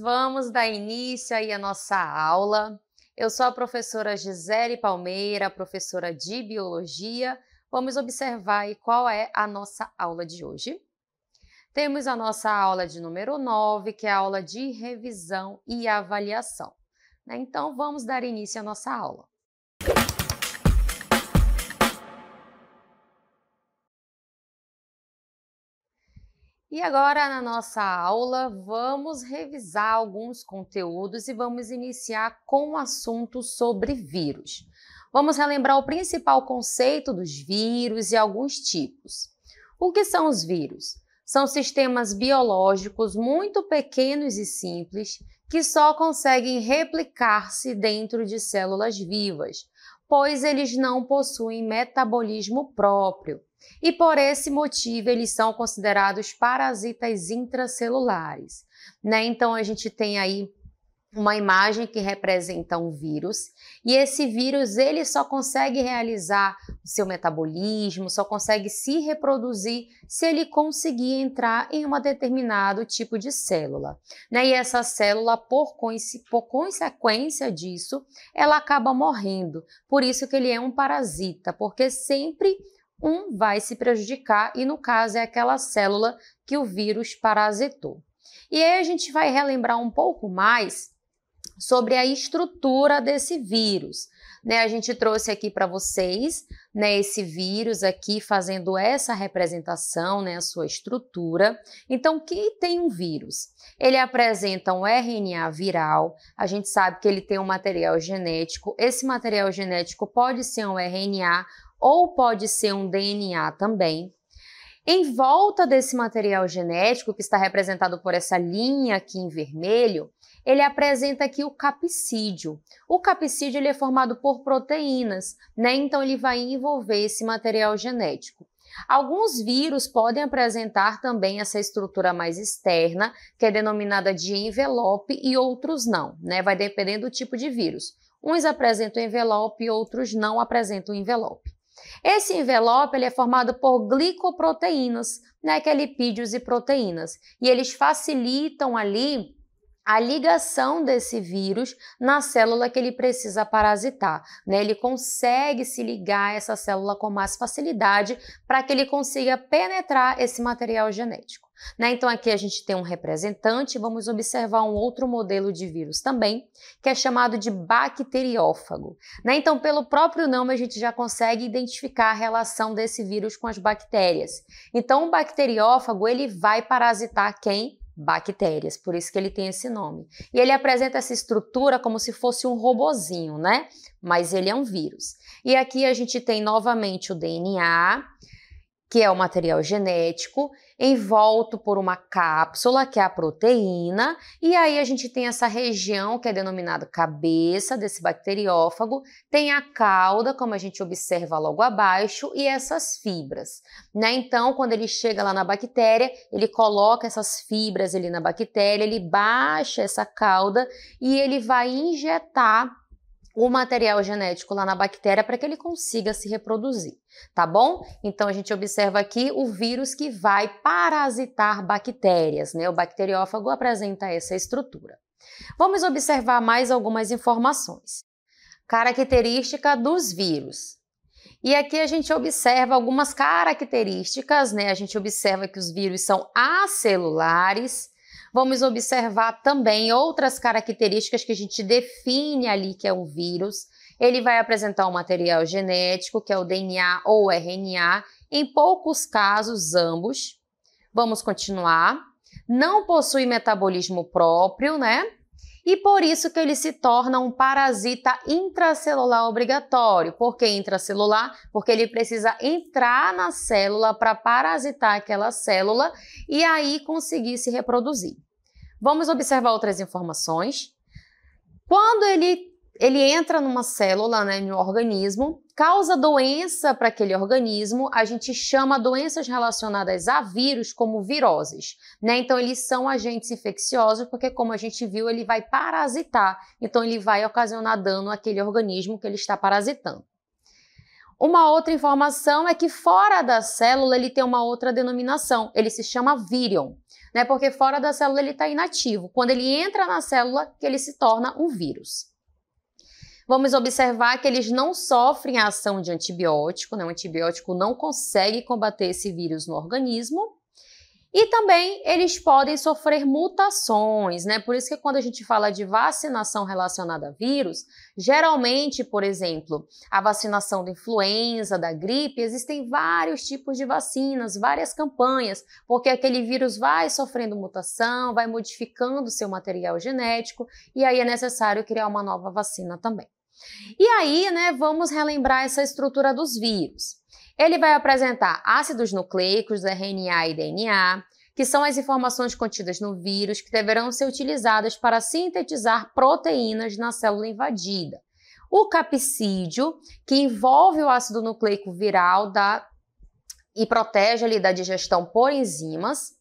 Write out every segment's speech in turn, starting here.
vamos dar início aí à nossa aula. Eu sou a professora Gisele Palmeira, professora de Biologia. Vamos observar aí qual é a nossa aula de hoje. Temos a nossa aula de número 9, que é a aula de revisão e avaliação. Né? Então, vamos dar início à nossa aula. E agora, na nossa aula, vamos revisar alguns conteúdos e vamos iniciar com o um assunto sobre vírus. Vamos relembrar o principal conceito dos vírus e alguns tipos. O que são os vírus? São sistemas biológicos muito pequenos e simples que só conseguem replicar-se dentro de células vivas, pois eles não possuem metabolismo próprio e por esse motivo eles são considerados parasitas intracelulares. Né? Então a gente tem aí uma imagem que representa um vírus e esse vírus ele só consegue realizar o seu metabolismo, só consegue se reproduzir se ele conseguir entrar em um determinado tipo de célula, né? E essa célula por, por consequência disso, ela acaba morrendo. Por isso que ele é um parasita, porque sempre um vai se prejudicar e, no caso, é aquela célula que o vírus parasitou. E aí a gente vai relembrar um pouco mais sobre a estrutura desse vírus. Né, a gente trouxe aqui para vocês né, esse vírus aqui fazendo essa representação, né, a sua estrutura. Então, que tem um vírus? Ele apresenta um RNA viral, a gente sabe que ele tem um material genético, esse material genético pode ser um RNA ou pode ser um DNA também. Em volta desse material genético, que está representado por essa linha aqui em vermelho, ele apresenta aqui o capsídio. O capsídio ele é formado por proteínas, né? então ele vai envolver esse material genético. Alguns vírus podem apresentar também essa estrutura mais externa, que é denominada de envelope, e outros não, né? Vai dependendo do tipo de vírus. Uns apresentam envelope, outros não apresentam envelope. Esse envelope ele é formado por glicoproteínas, né, que é lipídios e proteínas, e eles facilitam ali a ligação desse vírus na célula que ele precisa parasitar. Né? Ele consegue se ligar a essa célula com mais facilidade para que ele consiga penetrar esse material genético. Né? Então, aqui a gente tem um representante, vamos observar um outro modelo de vírus também, que é chamado de bacteriófago. Né? Então, pelo próprio nome, a gente já consegue identificar a relação desse vírus com as bactérias. Então, o bacteriófago ele vai parasitar quem? bactérias, por isso que ele tem esse nome. E ele apresenta essa estrutura como se fosse um robozinho, né? Mas ele é um vírus. E aqui a gente tem novamente o DNA, que é o material genético, envolto por uma cápsula, que é a proteína, e aí a gente tem essa região que é denominada cabeça desse bacteriófago, tem a cauda, como a gente observa logo abaixo, e essas fibras. Né? Então, quando ele chega lá na bactéria, ele coloca essas fibras ali na bactéria, ele baixa essa cauda e ele vai injetar o material genético lá na bactéria para que ele consiga se reproduzir, tá bom? Então a gente observa aqui o vírus que vai parasitar bactérias, né? O bacteriófago apresenta essa estrutura. Vamos observar mais algumas informações. Característica dos vírus. E aqui a gente observa algumas características, né? A gente observa que os vírus são acelulares, vamos observar também outras características que a gente define ali que é um vírus. Ele vai apresentar um material genético, que é o DNA ou RNA, em poucos casos, ambos. Vamos continuar. Não possui metabolismo próprio, né? e por isso que ele se torna um parasita intracelular obrigatório. Por que intracelular? Porque ele precisa entrar na célula para parasitar aquela célula e aí conseguir se reproduzir. Vamos observar outras informações. Quando ele ele entra numa célula, né, no organismo, causa doença para aquele organismo, a gente chama doenças relacionadas a vírus como viroses, né? Então eles são agentes infecciosos porque como a gente viu, ele vai parasitar, então ele vai ocasionar dano àquele organismo que ele está parasitando. Uma outra informação é que fora da célula ele tem uma outra denominação, ele se chama virion, né? Porque fora da célula ele está inativo. Quando ele entra na célula, que ele se torna um vírus vamos observar que eles não sofrem a ação de antibiótico, né? o antibiótico não consegue combater esse vírus no organismo, e também eles podem sofrer mutações, né? Por isso que quando a gente fala de vacinação relacionada a vírus, geralmente, por exemplo, a vacinação da influenza, da gripe, existem vários tipos de vacinas, várias campanhas, porque aquele vírus vai sofrendo mutação, vai modificando seu material genético e aí é necessário criar uma nova vacina também. E aí, né, vamos relembrar essa estrutura dos vírus. Ele vai apresentar ácidos nucleicos, né, RNA e DNA, que são as informações contidas no vírus que deverão ser utilizadas para sintetizar proteínas na célula invadida. O capsídio, que envolve o ácido nucleico viral da, e protege ali da digestão por enzimas.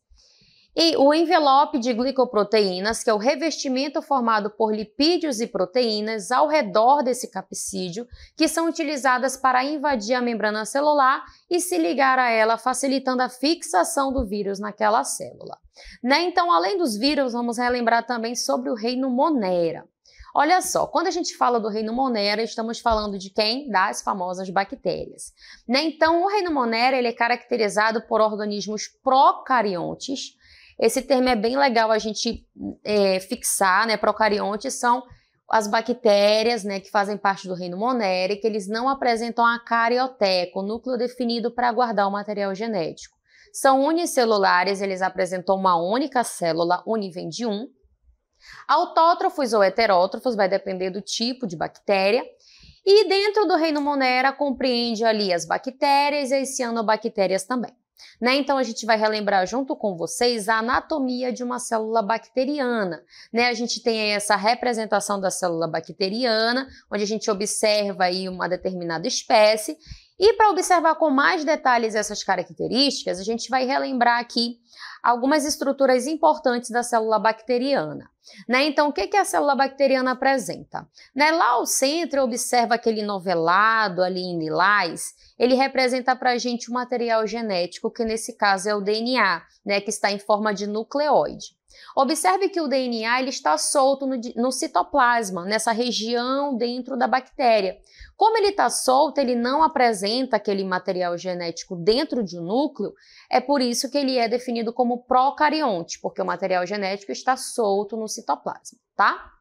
E o envelope de glicoproteínas, que é o revestimento formado por lipídios e proteínas ao redor desse capsídeo, que são utilizadas para invadir a membrana celular e se ligar a ela, facilitando a fixação do vírus naquela célula. Né? Então, além dos vírus, vamos relembrar também sobre o reino Monera. Olha só, quando a gente fala do reino Monera, estamos falando de quem? Das famosas bactérias. Né? Então, o reino Monera ele é caracterizado por organismos procariontes, esse termo é bem legal a gente é, fixar, né? Procariontes são as bactérias, né, que fazem parte do reino Monere, que eles não apresentam a carioteca, o núcleo definido para guardar o material genético. São unicelulares, eles apresentam uma única célula, univem de um. Autótrofos ou heterótrofos, vai depender do tipo de bactéria. E dentro do reino Monera compreende ali as bactérias e as cianobactérias também. Né? Então a gente vai relembrar junto com vocês a anatomia de uma célula bacteriana. Né? A gente tem essa representação da célula bacteriana, onde a gente observa aí uma determinada espécie. E para observar com mais detalhes essas características, a gente vai relembrar aqui algumas estruturas importantes da célula bacteriana. Né? Então, o que, que a célula bacteriana apresenta? Né? Lá ao centro, observa aquele novelado ali em lilás, ele representa para a gente o um material genético, que nesse caso é o DNA, né? que está em forma de nucleóide. Observe que o DNA ele está solto no, no citoplasma, nessa região dentro da bactéria. Como ele está solto, ele não apresenta aquele material genético dentro de um núcleo, é por isso que ele é definido como procarionte, porque o material genético está solto no citoplasma, tá?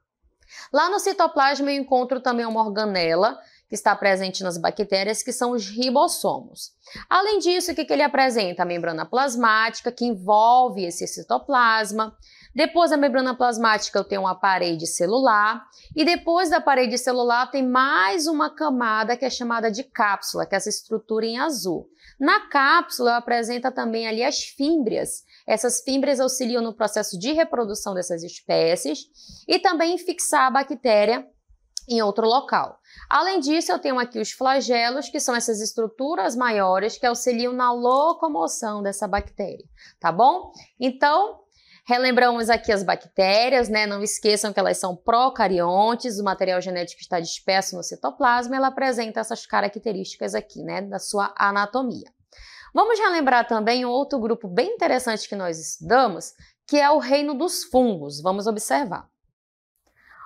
Lá no citoplasma eu encontro também uma organela, que está presente nas bactérias, que são os ribossomos. Além disso, o que, que ele apresenta? A membrana plasmática, que envolve esse citoplasma. Depois da membrana plasmática, eu tenho uma parede celular. E depois da parede celular, tem mais uma camada que é chamada de cápsula, que é essa estrutura em azul. Na cápsula, eu apresenta também ali as fímbrias. Essas fímbrias auxiliam no processo de reprodução dessas espécies e também fixar a bactéria em outro local. Além disso, eu tenho aqui os flagelos, que são essas estruturas maiores que auxiliam na locomoção dessa bactéria, tá bom? Então, Relembramos aqui as bactérias, né? Não esqueçam que elas são procariontes, o material genético está disperso no citoplasma, ela apresenta essas características aqui, né, da sua anatomia. Vamos relembrar também um outro grupo bem interessante que nós estudamos, que é o reino dos fungos. Vamos observar.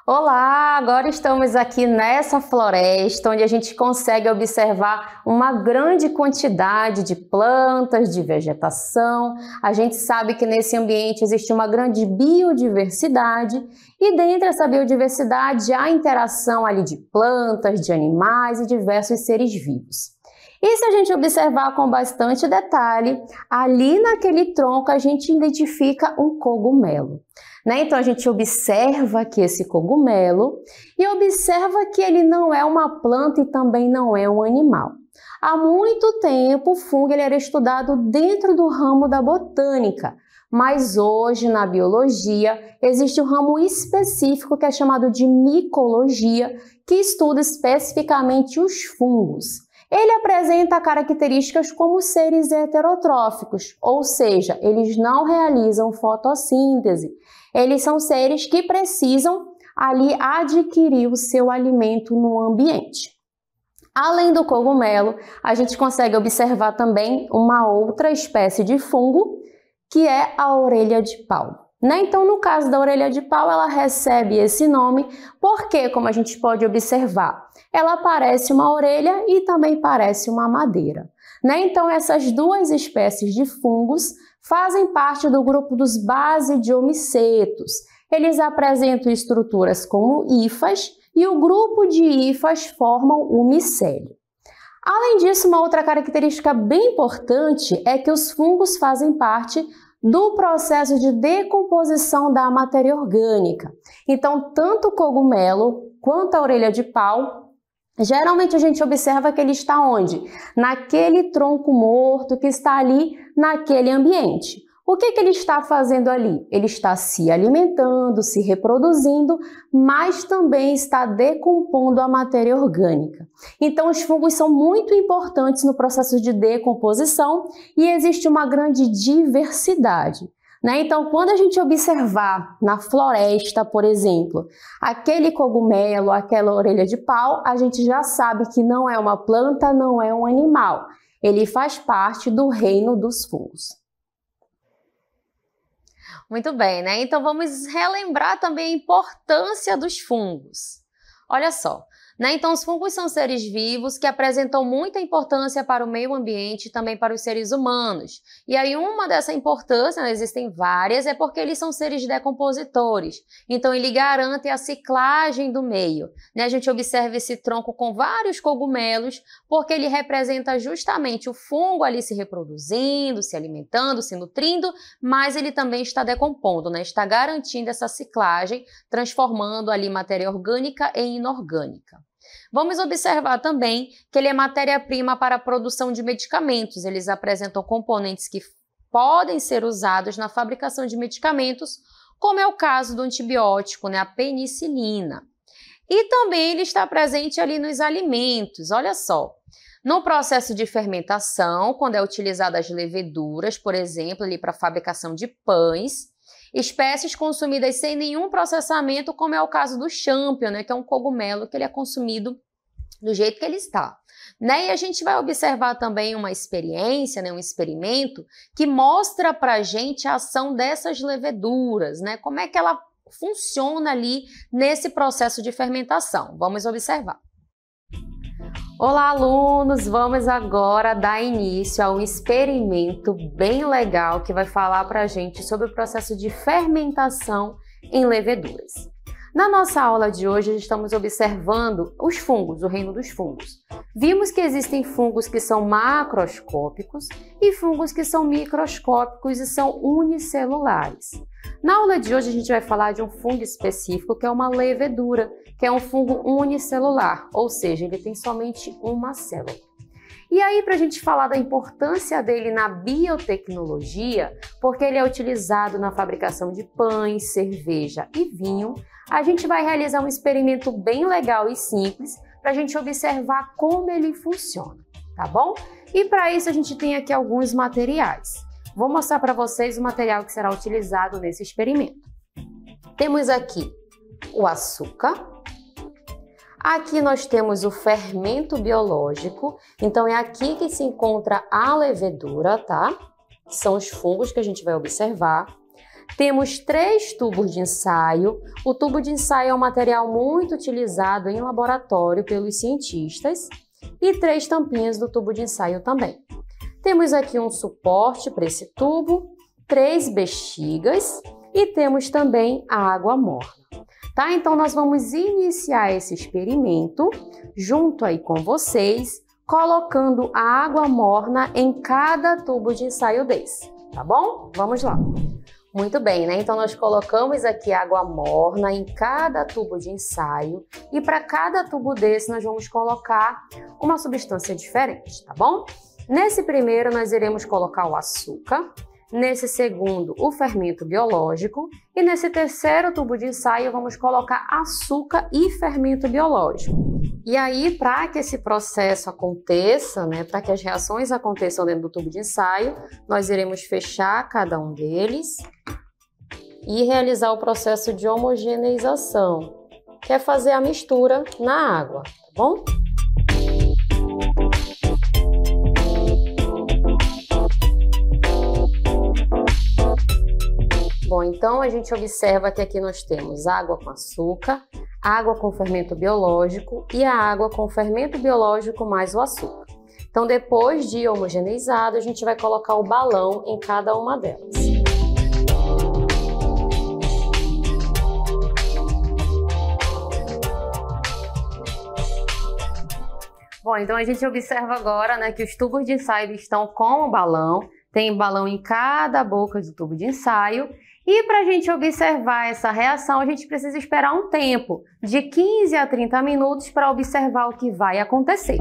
Olá, agora estamos aqui nessa floresta onde a gente consegue observar uma grande quantidade de plantas, de vegetação. A gente sabe que nesse ambiente existe uma grande biodiversidade e dentro dessa biodiversidade há interação ali de plantas, de animais e diversos seres vivos. E se a gente observar com bastante detalhe, ali naquele tronco a gente identifica um cogumelo. Né? Então a gente observa aqui esse cogumelo e observa que ele não é uma planta e também não é um animal. Há muito tempo o fungo ele era estudado dentro do ramo da botânica, mas hoje na biologia existe um ramo específico que é chamado de micologia, que estuda especificamente os fungos. Ele apresenta características como seres heterotróficos, ou seja, eles não realizam fotossíntese. Eles são seres que precisam ali adquirir o seu alimento no ambiente. Além do cogumelo, a gente consegue observar também uma outra espécie de fungo, que é a orelha de pau. Né? Então, no caso da orelha de pau, ela recebe esse nome porque, como a gente pode observar, ela parece uma orelha e também parece uma madeira. Né? Então, essas duas espécies de fungos fazem parte do grupo dos basidiomicetos. Eles apresentam estruturas como hifas e o grupo de hifas formam o micélio. Além disso, uma outra característica bem importante é que os fungos fazem parte do processo de decomposição da matéria orgânica. Então, tanto o cogumelo quanto a orelha de pau, geralmente a gente observa que ele está onde? Naquele tronco morto que está ali naquele ambiente. O que, que ele está fazendo ali? Ele está se alimentando, se reproduzindo, mas também está decompondo a matéria orgânica. Então, os fungos são muito importantes no processo de decomposição e existe uma grande diversidade. Né? Então, quando a gente observar na floresta, por exemplo, aquele cogumelo, aquela orelha de pau, a gente já sabe que não é uma planta, não é um animal. Ele faz parte do reino dos fungos. Muito bem, né? Então vamos relembrar também a importância dos fungos. Olha só, né? Então, os fungos são seres vivos que apresentam muita importância para o meio ambiente e também para os seres humanos. E aí, uma dessa importância, né, existem várias, é porque eles são seres decompositores. Então, ele garante a ciclagem do meio. Né? A gente observa esse tronco com vários cogumelos, porque ele representa justamente o fungo ali se reproduzindo, se alimentando, se nutrindo, mas ele também está decompondo, né? está garantindo essa ciclagem, transformando ali matéria orgânica em inorgânica. Vamos observar também que ele é matéria-prima para a produção de medicamentos. Eles apresentam componentes que podem ser usados na fabricação de medicamentos, como é o caso do antibiótico, né, a penicilina. E também ele está presente ali nos alimentos, olha só. No processo de fermentação, quando é utilizada as leveduras, por exemplo, ali para a fabricação de pães, espécies consumidas sem nenhum processamento, como é o caso do champion, né, que é um cogumelo que ele é consumido do jeito que ele está. Né? E a gente vai observar também uma experiência, né? um experimento, que mostra para a gente a ação dessas leveduras, né? como é que ela funciona ali nesse processo de fermentação. Vamos observar. Olá, alunos! Vamos agora dar início a um experimento bem legal que vai falar para a gente sobre o processo de fermentação em leveduras. Na nossa aula de hoje, estamos observando os fungos, o reino dos fungos. Vimos que existem fungos que são macroscópicos e fungos que são microscópicos e são unicelulares. Na aula de hoje, a gente vai falar de um fungo específico que é uma levedura, que é um fungo unicelular, ou seja, ele tem somente uma célula. E aí, para a gente falar da importância dele na biotecnologia, porque ele é utilizado na fabricação de pães, cerveja e vinho, a gente vai realizar um experimento bem legal e simples para a gente observar como ele funciona, tá bom? E para isso a gente tem aqui alguns materiais. Vou mostrar para vocês o material que será utilizado nesse experimento. Temos aqui o açúcar, Aqui nós temos o fermento biológico, então é aqui que se encontra a levedura, tá? são os fungos que a gente vai observar. Temos três tubos de ensaio. O tubo de ensaio é um material muito utilizado em laboratório pelos cientistas e três tampinhas do tubo de ensaio também. Temos aqui um suporte para esse tubo, três bexigas e temos também a água morna. Tá? Então nós vamos iniciar esse experimento junto aí com vocês, colocando a água morna em cada tubo de ensaio desse, tá bom? Vamos lá. Muito bem, né? Então nós colocamos aqui água morna em cada tubo de ensaio e para cada tubo desse nós vamos colocar uma substância diferente, tá bom? Nesse primeiro nós iremos colocar o açúcar Nesse segundo, o fermento biológico. E nesse terceiro tubo de ensaio, vamos colocar açúcar e fermento biológico. E aí, para que esse processo aconteça, né, para que as reações aconteçam dentro do tubo de ensaio, nós iremos fechar cada um deles e realizar o processo de homogeneização, que é fazer a mistura na água, tá bom? Bom, então a gente observa que aqui nós temos água com açúcar, água com fermento biológico e a água com fermento biológico mais o açúcar. Então, depois de homogeneizado, a gente vai colocar o balão em cada uma delas. Bom, então a gente observa agora né, que os tubos de ensaio estão com o balão, tem balão em cada boca do tubo de ensaio e para a gente observar essa reação, a gente precisa esperar um tempo, de 15 a 30 minutos, para observar o que vai acontecer.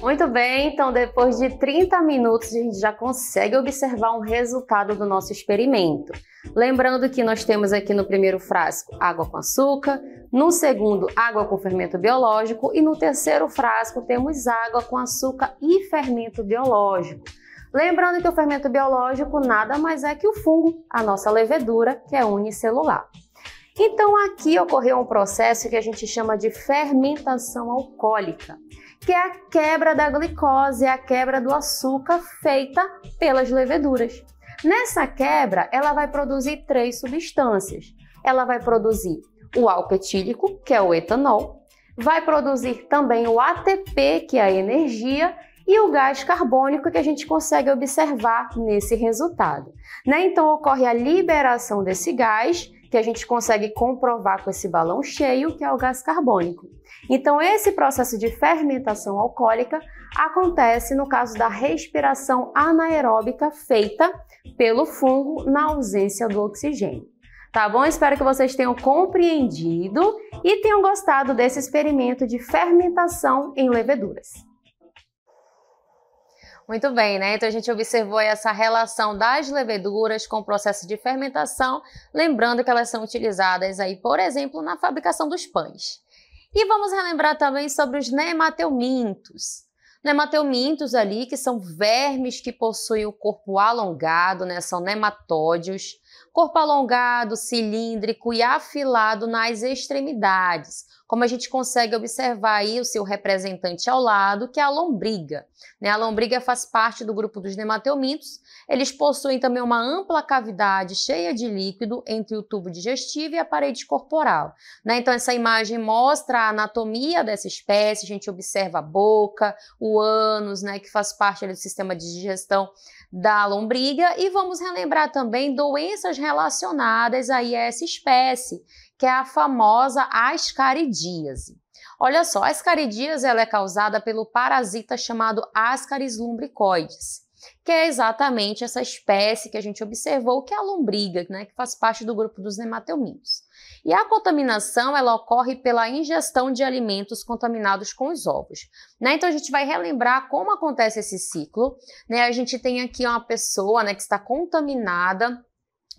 Muito bem, então depois de 30 minutos a gente já consegue observar um resultado do nosso experimento. Lembrando que nós temos aqui no primeiro frasco água com açúcar, no segundo água com fermento biológico e no terceiro frasco temos água com açúcar e fermento biológico. Lembrando que o fermento biológico nada mais é que o fungo, a nossa levedura, que é unicelular. Então aqui ocorreu um processo que a gente chama de fermentação alcoólica que é a quebra da glicose, é a quebra do açúcar feita pelas leveduras. Nessa quebra, ela vai produzir três substâncias. Ela vai produzir o etílico, que é o etanol, vai produzir também o ATP, que é a energia, e o gás carbônico que a gente consegue observar nesse resultado. Né? Então ocorre a liberação desse gás, que a gente consegue comprovar com esse balão cheio, que é o gás carbônico. Então, esse processo de fermentação alcoólica acontece no caso da respiração anaeróbica feita pelo fungo na ausência do oxigênio. Tá bom? Espero que vocês tenham compreendido e tenham gostado desse experimento de fermentação em leveduras. Muito bem, né? Então a gente observou essa relação das leveduras com o processo de fermentação, lembrando que elas são utilizadas aí, por exemplo, na fabricação dos pães. E vamos relembrar também sobre os nemateumintos. Nemateumintos ali, que são vermes que possuem o corpo alongado, né? São nematódios. Corpo alongado, cilíndrico e afilado nas extremidades. Como a gente consegue observar aí o seu representante ao lado, que é a lombriga. Né? A lombriga faz parte do grupo dos nemateumintos, eles possuem também uma ampla cavidade cheia de líquido entre o tubo digestivo e a parede corporal. Né? Então, essa imagem mostra a anatomia dessa espécie, a gente observa a boca, o ânus, né, que faz parte ali, do sistema de digestão da lombriga, e vamos relembrar também doenças relacionadas aí a essa espécie, que é a famosa ascaridíase. Olha só, a ascaridíase ela é causada pelo parasita chamado Ascaris lumbricoides que é exatamente essa espécie que a gente observou, que é a lombriga, né, que faz parte do grupo dos nematelmintos. E a contaminação ela ocorre pela ingestão de alimentos contaminados com os ovos. Né? Então a gente vai relembrar como acontece esse ciclo. Né? A gente tem aqui uma pessoa né, que está contaminada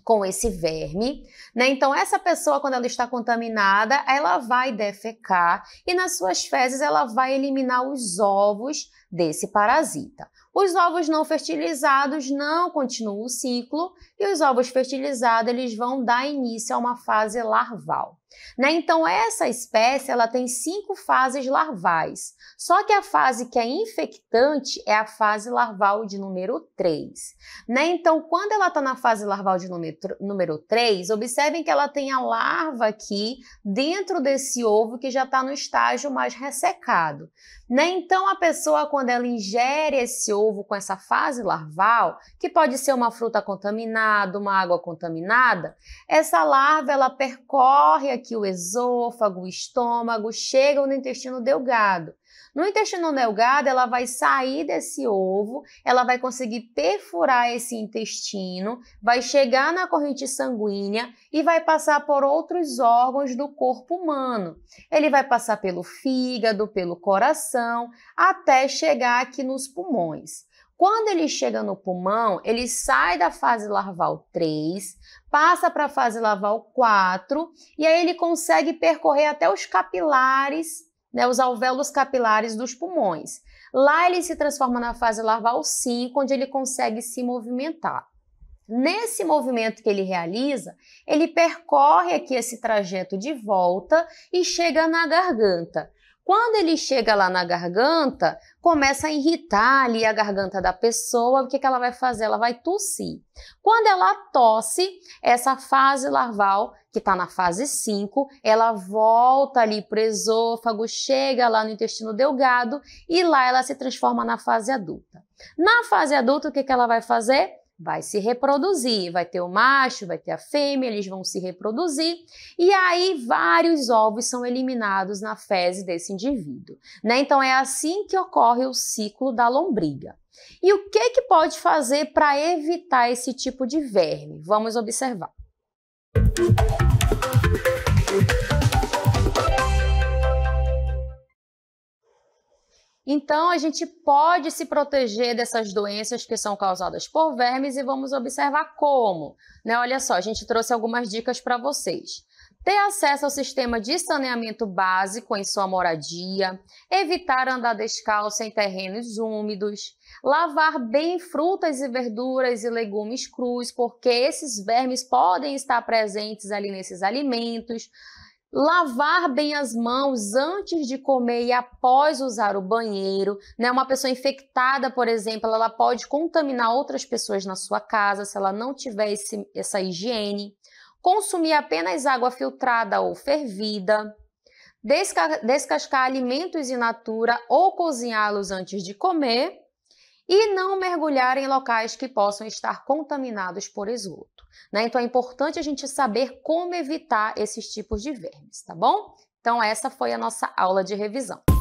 com esse verme, né? Então essa pessoa quando ela está contaminada, ela vai defecar e nas suas fezes ela vai eliminar os ovos desse parasita. Os ovos não fertilizados não continuam o ciclo e os ovos fertilizados eles vão dar início a uma fase larval. Né? Então, essa espécie ela tem cinco fases larvais. Só que a fase que é infectante é a fase larval de número 3. Né? Então, quando ela está na fase larval de número, 3, observem que ela tem a larva aqui dentro desse ovo que já está no estágio mais ressecado. Né? Então, a pessoa, quando ela ingere esse ovo com essa fase larval, que pode ser uma fruta contaminada, uma água contaminada, essa larva ela percorre que o esôfago, o estômago chegam no intestino delgado. No intestino delgado, ela vai sair desse ovo, ela vai conseguir perfurar esse intestino, vai chegar na corrente sanguínea e vai passar por outros órgãos do corpo humano. Ele vai passar pelo fígado, pelo coração, até chegar aqui nos pulmões. Quando ele chega no pulmão, ele sai da fase larval 3, passa para a fase larval 4 e aí ele consegue percorrer até os capilares, né, os alvéolos capilares dos pulmões. Lá ele se transforma na fase larval 5, onde ele consegue se movimentar. Nesse movimento que ele realiza, ele percorre aqui esse trajeto de volta e chega na garganta. Quando ele chega lá na garganta, começa a irritar ali a garganta da pessoa. O que, que ela vai fazer? Ela vai tossir. Quando ela tosse, essa fase larval, que está na fase 5, ela volta ali para o esôfago, chega lá no intestino delgado e lá ela se transforma na fase adulta. Na fase adulta, o que, que ela vai fazer? vai se reproduzir, vai ter o macho, vai ter a fêmea, eles vão se reproduzir e aí vários ovos são eliminados na fezes desse indivíduo, né? Então é assim que ocorre o ciclo da lombriga. E o que que pode fazer para evitar esse tipo de verme? Vamos observar. Música Então, a gente pode se proteger dessas doenças que são causadas por vermes e vamos observar como. Né? Olha só, a gente trouxe algumas dicas para vocês. Ter acesso ao sistema de saneamento básico em sua moradia, evitar andar descalço em terrenos úmidos, lavar bem frutas e verduras e legumes crus, porque esses vermes podem estar presentes ali nesses alimentos, lavar bem as mãos antes de comer e após usar o banheiro, né? Uma pessoa infectada, por exemplo, ela pode contaminar outras pessoas na sua casa se ela não tiver esse, essa higiene. Consumir apenas água filtrada ou fervida. Desca descascar alimentos in natura ou cozinhá-los antes de comer e não mergulhar em locais que possam estar contaminados por esgoto. Né? Então é importante a gente saber como evitar esses tipos de vermes, tá bom? Então essa foi a nossa aula de revisão.